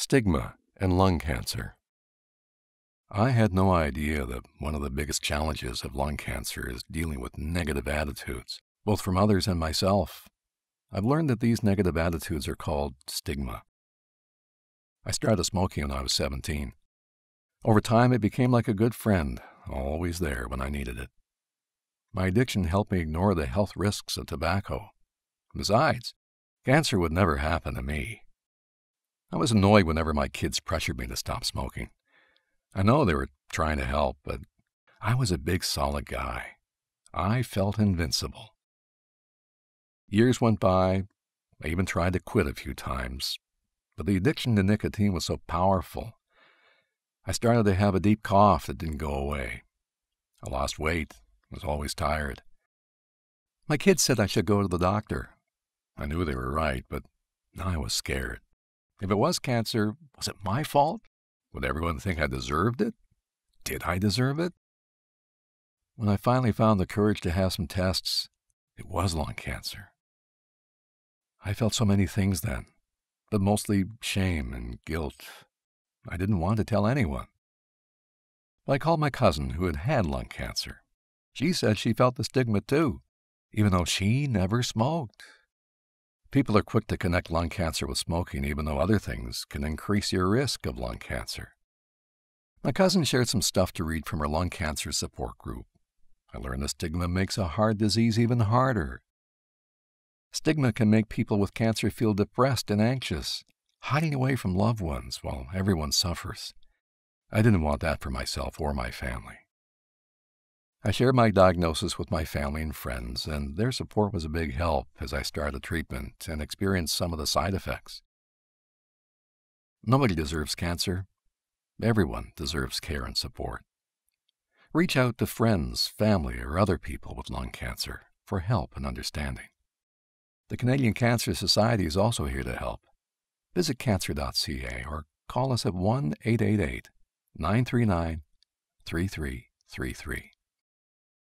stigma, and lung cancer. I had no idea that one of the biggest challenges of lung cancer is dealing with negative attitudes, both from others and myself. I've learned that these negative attitudes are called stigma. I started smoking when I was 17. Over time, it became like a good friend, always there when I needed it. My addiction helped me ignore the health risks of tobacco. Besides, cancer would never happen to me. I was annoyed whenever my kids pressured me to stop smoking. I know they were trying to help, but I was a big, solid guy. I felt invincible. Years went by. I even tried to quit a few times, but the addiction to nicotine was so powerful. I started to have a deep cough that didn't go away. I lost weight, was always tired. My kids said I should go to the doctor. I knew they were right, but I was scared. If it was cancer, was it my fault? Would everyone think I deserved it? Did I deserve it? When I finally found the courage to have some tests, it was lung cancer. I felt so many things then, but mostly shame and guilt. I didn't want to tell anyone. But I called my cousin who had had lung cancer. She said she felt the stigma too, even though she never smoked. People are quick to connect lung cancer with smoking, even though other things can increase your risk of lung cancer. My cousin shared some stuff to read from her lung cancer support group. I learned the stigma makes a hard disease even harder. Stigma can make people with cancer feel depressed and anxious, hiding away from loved ones while everyone suffers. I didn't want that for myself or my family. I shared my diagnosis with my family and friends, and their support was a big help as I started treatment and experienced some of the side effects. Nobody deserves cancer. Everyone deserves care and support. Reach out to friends, family, or other people with lung cancer for help and understanding. The Canadian Cancer Society is also here to help. Visit cancer.ca or call us at 1 888 939 3333.